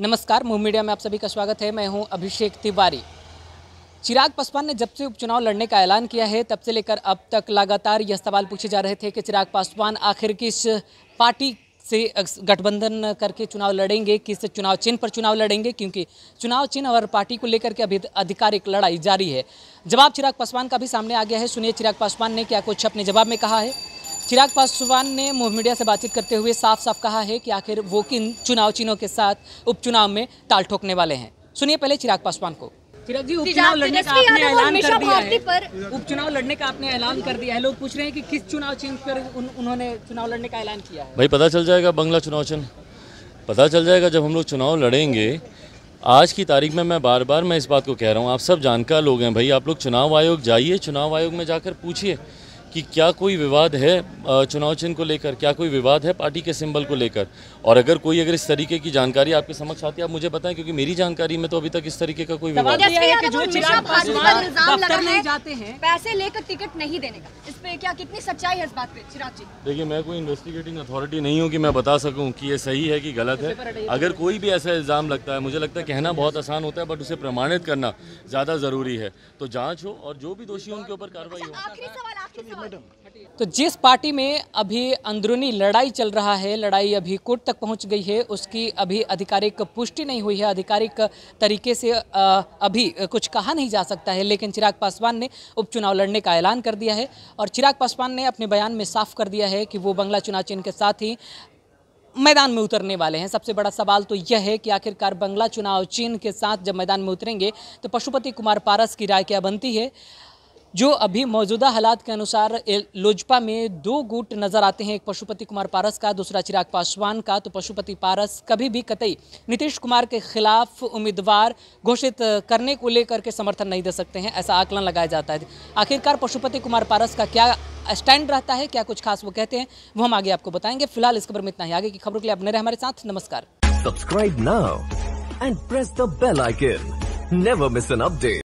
नमस्कार move media में आप सभी का स्वागत है मैं हूं अभिषेक तिवारी चिराग पासवान ने जब से उपचुनाव लड़ने का ऐलान किया है तब से लेकर अब तक लगातार यह सवाल पूछे जा रहे थे कि चिराग पासवान आखिर किस पार्टी से गठबंधन करके चुनाव लड़ेंगे किस चुनाव चिन्ह पर चुनाव लड़ेंगे क्योंकि चुनाव चिन्ह और पार्टी को लेकर के अभी आधिकारिक लड़ाई जारी है जवाब चिराग पासवान का भी सामने आ गया है सुनिए चिराग पासवान ने क्या कुछ अपने जवाब में कहा है चिराग पासवान ने मीडिया से बातचीत करते हुए साफ साफ कहा है कि आखिर वो किन चुनाव चिन्हों के साथ उपचुनाव में ताल ठोकने वाले हैं सुनिए पहले चिराग पासवान को चिराग जी उपचुनाव लड़ने का आपने ऐलान कर दिया है उपचुनाव लड़ने का आपने ऐलान कर दिया है लोग पूछ रहे हैं कि किस चुनाव चिन्ह पर उन्होंने चुनाव लड़ने का ऐलान किया भाई पता चल जाएगा बंगला चुनाव चिन्ह पता चल जाएगा जब हम लोग चुनाव लड़ेंगे आज की तारीख में मैं बार बार मैं इस बात को कह रहा हूँ आप सब जानकार लोग हैं भाई आप लोग चुनाव आयोग जाइए चुनाव आयोग में जाकर पूछिए कि क्या कोई विवाद है चुनाव चिन्ह को लेकर क्या कोई विवाद है पार्टी के सिंबल को लेकर और अगर कोई अगर इस तरीके की जानकारी आपके समक्ष आती है आप मुझे बताएं क्योंकि मेरी जानकारी में तो अभी तक इस तरीके का कोई विवाद पैसे लेकर टिकट नहीं देने का इस पे क्या कितनी सच्चाई है इस बात पे देखिए मैं कोई इन्वेस्टिगेटिंग अथॉरिटी नहीं हूँ की मैं बता सकूँ की ये सही है की गलत है अगर कोई भी ऐसा इल्ज़ाम लगता है मुझे लगता है कहना बहुत आसान होता है बट उसे प्रमाणित करना ज़्यादा ज़रूरी है तो जाँच हो और जो भी दोषी उनके ऊपर कार्रवाई हो अच्छा, मैडम तो जिस पार्टी में अभी अंदरूनी लड़ाई चल रहा है लड़ाई अभी कोर्ट तक पहुंच गई है उसकी अभी आधिकारिक पुष्टि नहीं हुई है आधिकारिक तरीके से अभी कुछ कहा नहीं जा सकता है लेकिन चिराग पासवान ने उपचुनाव लड़ने का ऐलान कर दिया है और चिराग पासवान ने अपने बयान में साफ कर दिया है कि वो बंगला चुनाव चिन्ह के साथ ही मैदान में उतरने वाले हैं सबसे बड़ा सवाल तो यह है कि आखिरकार बंगला चुनाव चिन्ह के साथ जब मैदान में उतरेंगे तो पशुपति कुमार पारस की राय क्या बनती है जो अभी मौजूदा हालात के अनुसार लोजपा में दो गुट नज़र आते हैं एक पशुपति कुमार पारस का दूसरा चिराग पासवान का तो पशुपति पारस कभी भी कतई नीतीश कुमार के खिलाफ उम्मीदवार घोषित करने को लेकर के समर्थन नहीं दे सकते हैं ऐसा आकलन लगाया जाता है आखिरकार पशुपति कुमार पारस का क्या स्टैंड रहता है क्या कुछ खास वो कहते हैं वो हम आगे आपको बताएंगे फिलहाल इस खबर में इतना ही आगे की खबरों के लिए अपने रहे हमारे साथ नमस्कार subscribe now and press the bell icon never miss an update